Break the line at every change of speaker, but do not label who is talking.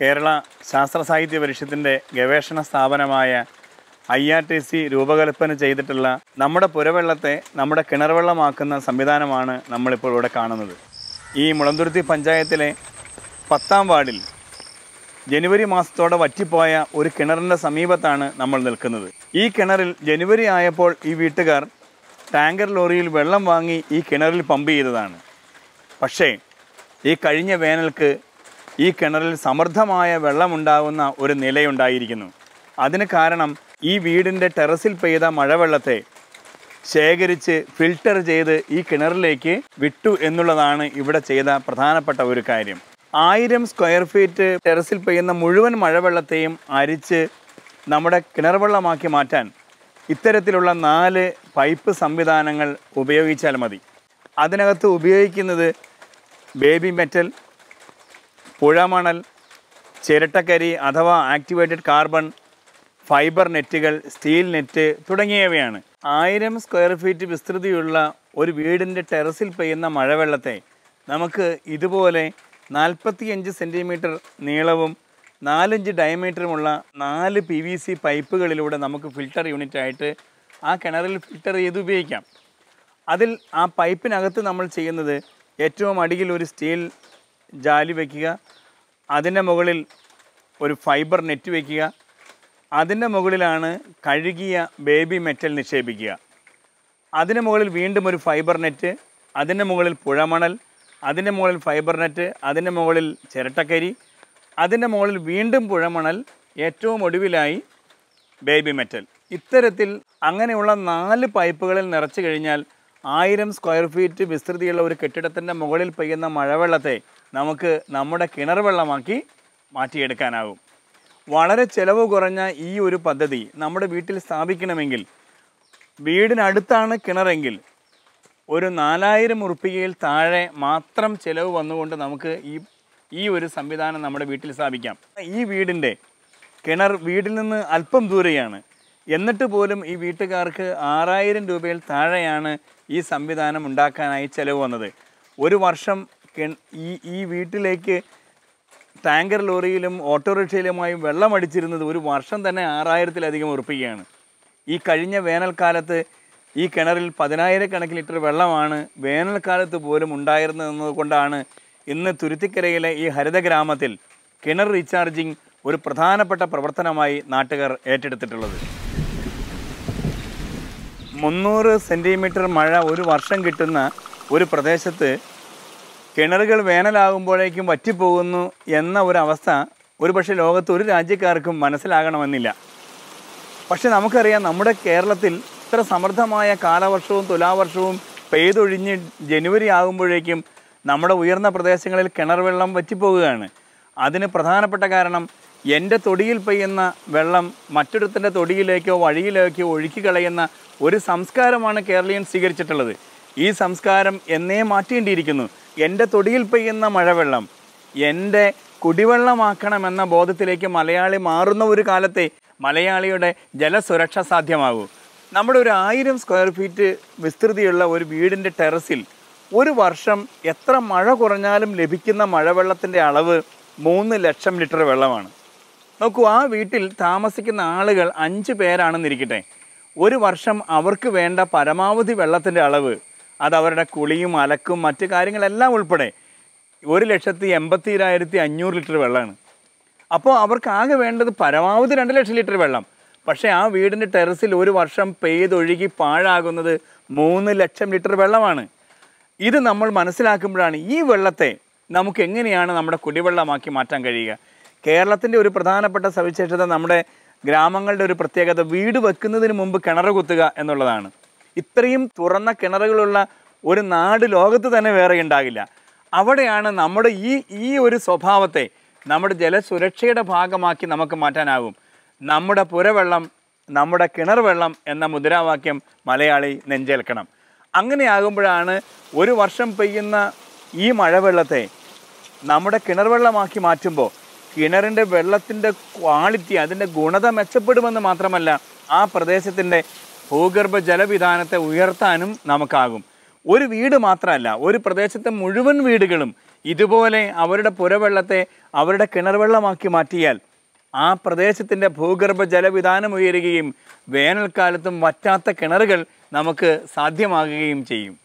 കേരള ശാസ്ത്ര സാഹിത്യ പരിഷത്തിൻ്റെ ഗവേഷണ സ്ഥാപനമായ ഐ ആർ ടി സി രൂപകൽപ്പന ചെയ്തിട്ടുള്ള നമ്മുടെ പുരവെള്ളത്തെ നമ്മുടെ കിണർവെള്ളമാക്കുന്ന സംവിധാനമാണ് നമ്മളിപ്പോൾ ഇവിടെ കാണുന്നത് ഈ മുളന്തുരുത്തി പഞ്ചായത്തിലെ പത്താം വാർഡിൽ ജനുവരി മാസത്തോടെ വറ്റിപ്പോയ ഒരു കിണറിൻ്റെ സമീപത്താണ് നമ്മൾ നിൽക്കുന്നത് ഈ കിണറിൽ ജനുവരി ആയപ്പോൾ ഈ വീട്ടുകാർ ടാങ്കർ ലോറിയിൽ വെള്ളം വാങ്ങി ഈ കിണറിൽ പമ്പ് ചെയ്തതാണ് പക്ഷേ ഈ കഴിഞ്ഞ വേനൽക്ക് ഈ കിണറിൽ സമൃദ്ധമായ വെള്ളമുണ്ടാകുന്ന ഒരു നിലയുണ്ടായിരിക്കുന്നു അതിന് കാരണം ഈ വീടിൻ്റെ ടെറസിൽ പെയ്ത മഴവെള്ളത്തെ ശേഖരിച്ച് ഫിൽട്ടർ ചെയ്ത് ഈ കിണറിലേക്ക് വിട്ടു എന്നുള്ളതാണ് ഇവിടെ ചെയ്ത പ്രധാനപ്പെട്ട ഒരു കാര്യം ആയിരം സ്ക്വയർ ഫീറ്റ് ടെറസിൽ പെയ്യുന്ന മുഴുവൻ മഴവെള്ളത്തെയും അരിച്ച് നമ്മുടെ കിണർവെള്ളമാക്കി മാറ്റാൻ ഇത്തരത്തിലുള്ള നാല് പൈപ്പ് സംവിധാനങ്ങൾ ഉപയോഗിച്ചാൽ മതി അതിനകത്ത് ഉപയോഗിക്കുന്നത് ബേബി മെറ്റൽ പുഴമണൽ ചിരട്ടക്കരി അഥവാ ആക്ടിവേറ്റഡ് കാർബൺ ഫൈബർ നെറ്റുകൾ സ്റ്റീൽ നെറ്റ് തുടങ്ങിയവയാണ് ആയിരം സ്ക്വയർ ഫീറ്റ് വിസ്തൃതിയുള്ള ഒരു വീടിൻ്റെ ടെറസിൽ പെയ്യുന്ന മഴവെള്ളത്തെ നമുക്ക് ഇതുപോലെ നാൽപ്പത്തിയഞ്ച് സെൻറ്റിമീറ്റർ നീളവും നാലഞ്ച് ഡയമീറ്ററുമുള്ള നാല് പി വി സി പൈപ്പുകളിലൂടെ നമുക്ക് ഫിൽട്ടർ ആയിട്ട് ആ കിണറിൽ ഫിൽട്ടർ ചെയ്ത് ഉപയോഗിക്കാം അതിൽ ആ പൈപ്പിനകത്ത് നമ്മൾ ചെയ്യുന്നത് ഏറ്റവും അടിയിൽ ഒരു സ്റ്റീൽ ജാലി വയ്ക്കുക അതിൻ്റെ മുകളിൽ ഒരു ഫൈബർ നെറ്റ് വയ്ക്കുക അതിൻ്റെ മുകളിലാണ് കഴുകിയ ബേബി മെറ്റൽ നിക്ഷേപിക്കുക അതിന് മുകളിൽ വീണ്ടും ഒരു ഫൈബർ നെറ്റ് അതിൻ്റെ മുകളിൽ പുഴമണൽ അതിൻ്റെ മുകളിൽ ഫൈബർ നെറ്റ് അതിൻ്റെ മുകളിൽ ചിരട്ടക്കരി അതിൻ്റെ മുകളിൽ വീണ്ടും പുഴമണൽ ഏറ്റവും ഒടുവിലായി ബേബി മെറ്റൽ ഇത്തരത്തിൽ അങ്ങനെയുള്ള നാല് പൈപ്പുകളിൽ നിറച്ചു കഴിഞ്ഞാൽ ആയിരം സ്ക്വയർ ഫീറ്റ് വിസ്തൃതിയുള്ള ഒരു കെട്ടിടത്തിൻ്റെ മുകളിൽ പെയ്യുന്ന മഴവെള്ളത്തെ നമുക്ക് നമ്മുടെ കിണർ വെള്ളമാക്കി മാറ്റിയെടുക്കാനാകും വളരെ ചിലവ് കുറഞ്ഞ ഈ ഒരു പദ്ധതി നമ്മുടെ വീട്ടിൽ സ്ഥാപിക്കണമെങ്കിൽ വീടിനടുത്താണ് കിണറെങ്കിൽ ഒരു നാലായിരം ഉറുപ്പികയിൽ താഴെ മാത്രം ചിലവ് വന്നുകൊണ്ട് നമുക്ക് ഈ ഈ ഒരു സംവിധാനം നമ്മുടെ വീട്ടിൽ സ്ഥാപിക്കാം ഈ വീടിൻ്റെ കിണർ വീട്ടിൽ നിന്ന് അല്പം ദൂരെയാണ് എന്നിട്ട് പോലും ഈ വീട്ടുകാർക്ക് ആറായിരം രൂപയിൽ താഴെയാണ് ഈ സംവിധാനം ഉണ്ടാക്കാനായി ചിലവ് വന്നത് ഒരു വർഷം ഈ ഈ വീട്ടിലേക്ക് ടാങ്കർ ലോറിയിലും ഓട്ടോറിക്ഷയിലുമായും വെള്ളം അടിച്ചിരുന്നത് ഒരു വർഷം തന്നെ ആറായിരത്തിലധികം ഉറപ്പിക്കുകയാണ് ഈ കഴിഞ്ഞ വേനൽക്കാലത്ത് ഈ കിണറിൽ പതിനായിരക്കണക്കിന് ലിറ്റർ വെള്ളമാണ് വേനൽക്കാലത്ത് പോലും കൊണ്ടാണ് ഇന്ന് തുരുത്തിക്കരയിലെ ഈ ഹരിത ഗ്രാമത്തിൽ കിണർ റീചാർജിംഗ് ഒരു പ്രധാനപ്പെട്ട പ്രവർത്തനമായി നാട്ടുകാർ ഏറ്റെടുത്തിട്ടുള്ളത് മുന്നൂറ് സെൻറ്റിമീറ്റർ മഴ ഒരു വർഷം കിട്ടുന്ന ഒരു പ്രദേശത്ത് കിണറുകൾ വേനലാകുമ്പോഴേക്കും വറ്റിപ്പോകുന്നു എന്ന ഒരു അവസ്ഥ ഒരുപക്ഷെ ലോകത്ത് ഒരു രാജ്യക്കാർക്കും മനസ്സിലാകണമെന്നില്ല പക്ഷെ നമുക്കറിയാം നമ്മുടെ കേരളത്തിൽ ഇത്ര സമൃദ്ധമായ കാലവർഷവും തുലാവർഷവും പെയ്തൊഴിഞ്ഞ് ജനുവരി ആകുമ്പോഴേക്കും നമ്മുടെ ഉയർന്ന പ്രദേശങ്ങളിൽ കിണർ വെള്ളം വറ്റിപ്പോവുകയാണ് അതിന് പ്രധാനപ്പെട്ട കാരണം എൻ്റെ തൊടിയിൽ പെയ്യുന്ന വെള്ളം മറ്റൊരുത്തിൻ്റെ തൊടിയിലേക്കോ വഴിയിലേക്കോ ഒഴുക്കി കളയുന്ന ഒരു സംസ്കാരമാണ് കേരളീയൻ സ്വീകരിച്ചിട്ടുള്ളത് ഈ സംസ്കാരം എന്നേ മാറ്റേണ്ടിയിരിക്കുന്നു എൻ്റെ തൊടിയിൽ പെയ്യുന്ന മഴവെള്ളം എൻ്റെ കുടിവെള്ളമാക്കണമെന്ന ബോധത്തിലേക്ക് മലയാളി മാറുന്ന ഒരു കാലത്തെ മലയാളിയുടെ ജലസുരക്ഷ സാധ്യമാകൂ നമ്മുടെ ഒരു ആയിരം സ്ക്വയർ ഫീറ്റ് വിസ്തൃതിയുള്ള ഒരു വീടിൻ്റെ ടെറസിൽ ഒരു വർഷം എത്ര മഴ കുറഞ്ഞാലും ലഭിക്കുന്ന മഴവെള്ളത്തിൻ്റെ അളവ് മൂന്ന് ലക്ഷം ലിറ്റർ വെള്ളമാണ് നോക്കൂ ആ വീട്ടിൽ താമസിക്കുന്ന ആളുകൾ അഞ്ച് പേരാണെന്നിരിക്കട്ടെ ഒരു വർഷം അവർക്ക് വേണ്ട പരമാവധി വെള്ളത്തിൻ്റെ അളവ് അതവരുടെ കുളിയും അലക്കും മറ്റു കാര്യങ്ങളെല്ലാം ഉൾപ്പെടെ ഒരു ലക്ഷത്തി എൺപത്തിരായിരത്തി അഞ്ഞൂറ് ലിറ്റർ വെള്ളമാണ് അപ്പോൾ അവർക്ക് ആകെ വേണ്ടത് പരമാവധി രണ്ട് ലക്ഷം ലിറ്റർ വെള്ളം പക്ഷേ ആ വീടിൻ്റെ ടെറസിൽ ഒരു വർഷം പെയ്തൊഴുകി പാഴാകുന്നത് മൂന്ന് ലക്ഷം ലിറ്റർ വെള്ളമാണ് ഇത് നമ്മൾ മനസ്സിലാക്കുമ്പോഴാണ് ഈ വെള്ളത്തെ നമുക്ക് എങ്ങനെയാണ് നമ്മുടെ കുടിവെള്ളമാക്കി മാറ്റാൻ കഴിയുക കേരളത്തിൻ്റെ ഒരു പ്രധാനപ്പെട്ട സവിശേഷത നമ്മുടെ ഗ്രാമങ്ങളുടെ ഒരു പ്രത്യേകത വീട് വെക്കുന്നതിന് മുമ്പ് കിണറ് കുത്തുക എന്നുള്ളതാണ് ഇത്രയും തുറന്ന കിണറുകളുള്ള ഒരു നാട് ലോകത്ത് തന്നെ വേറെ ഉണ്ടാകില്ല അവിടെയാണ് നമ്മുടെ ഈ ഈ ഒരു സ്വഭാവത്തെ നമ്മുടെ ജലസുരക്ഷയുടെ ഭാഗമാക്കി നമുക്ക് മാറ്റാനാകും നമ്മുടെ പുരവെള്ളം നമ്മുടെ കിണർ വെള്ളം എന്ന മുദ്രാവാക്യം മലയാളി നെഞ്ചേൽക്കണം അങ്ങനെയാകുമ്പോഴാണ് ഒരു വർഷം പെയ്യുന്ന ഈ മഴവെള്ളത്തെ നമ്മുടെ കിണർ വെള്ളമാക്കി മാറ്റുമ്പോൾ കിണറിൻ്റെ വെള്ളത്തിൻ്റെ ക്വാളിറ്റി അതിൻ്റെ ഗുണത മെച്ചപ്പെടുമെന്ന് മാത്രമല്ല ആ പ്രദേശത്തിൻ്റെ ഭൂഗർഭ ജലവിധാനത്തെ ഉയർത്താനും നമുക്കാകും ഒരു വീട് മാത്രമല്ല ഒരു പ്രദേശത്തെ മുഴുവൻ വീടുകളും ഇതുപോലെ അവരുടെ പുരവെള്ളത്തെ അവരുടെ കിണർവെള്ളമാക്കി മാറ്റിയാൽ ആ പ്രദേശത്തിൻ്റെ ഭൂഗർഭ ജലവിധാനം ഉയരുകയും വേനൽക്കാലത്തും വറ്റാത്ത കിണറുകൾ നമുക്ക് സാധ്യമാകുകയും ചെയ്യും